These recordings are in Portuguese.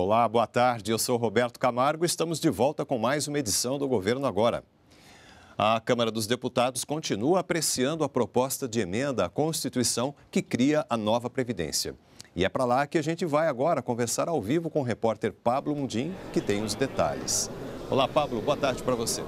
Olá, boa tarde. Eu sou Roberto Camargo e estamos de volta com mais uma edição do Governo Agora. A Câmara dos Deputados continua apreciando a proposta de emenda à Constituição que cria a nova Previdência. E é para lá que a gente vai agora conversar ao vivo com o repórter Pablo Mundim, que tem os detalhes. Olá, Pablo, boa tarde para você.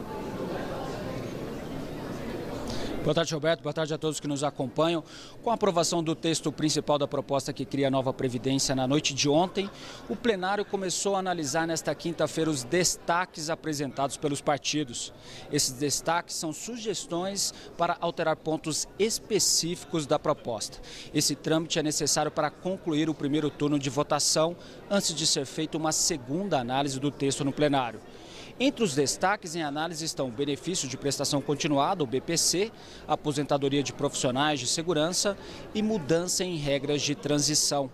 Boa tarde, Roberto. Boa tarde a todos que nos acompanham. Com a aprovação do texto principal da proposta que cria a nova Previdência na noite de ontem, o plenário começou a analisar nesta quinta-feira os destaques apresentados pelos partidos. Esses destaques são sugestões para alterar pontos específicos da proposta. Esse trâmite é necessário para concluir o primeiro turno de votação, antes de ser feita uma segunda análise do texto no plenário. Entre os destaques em análise estão o benefício de prestação continuada, o BPC, aposentadoria de profissionais de segurança e mudança em regras de transição.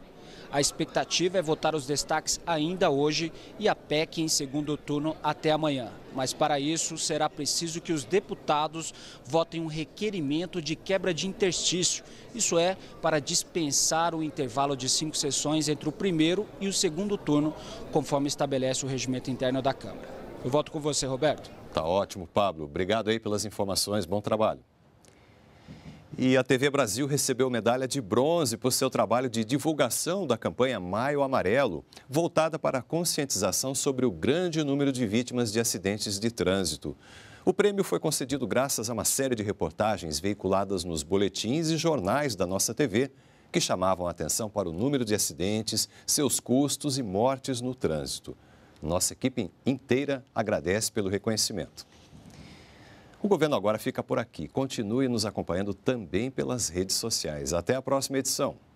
A expectativa é votar os destaques ainda hoje e a PEC em segundo turno até amanhã. Mas para isso será preciso que os deputados votem um requerimento de quebra de interstício. Isso é, para dispensar o intervalo de cinco sessões entre o primeiro e o segundo turno, conforme estabelece o regimento interno da Câmara. Eu volto com você, Roberto. Tá ótimo, Pablo. Obrigado aí pelas informações. Bom trabalho. E a TV Brasil recebeu medalha de bronze por seu trabalho de divulgação da campanha Maio Amarelo, voltada para a conscientização sobre o grande número de vítimas de acidentes de trânsito. O prêmio foi concedido graças a uma série de reportagens veiculadas nos boletins e jornais da nossa TV, que chamavam a atenção para o número de acidentes, seus custos e mortes no trânsito. Nossa equipe inteira agradece pelo reconhecimento. O governo agora fica por aqui. Continue nos acompanhando também pelas redes sociais. Até a próxima edição.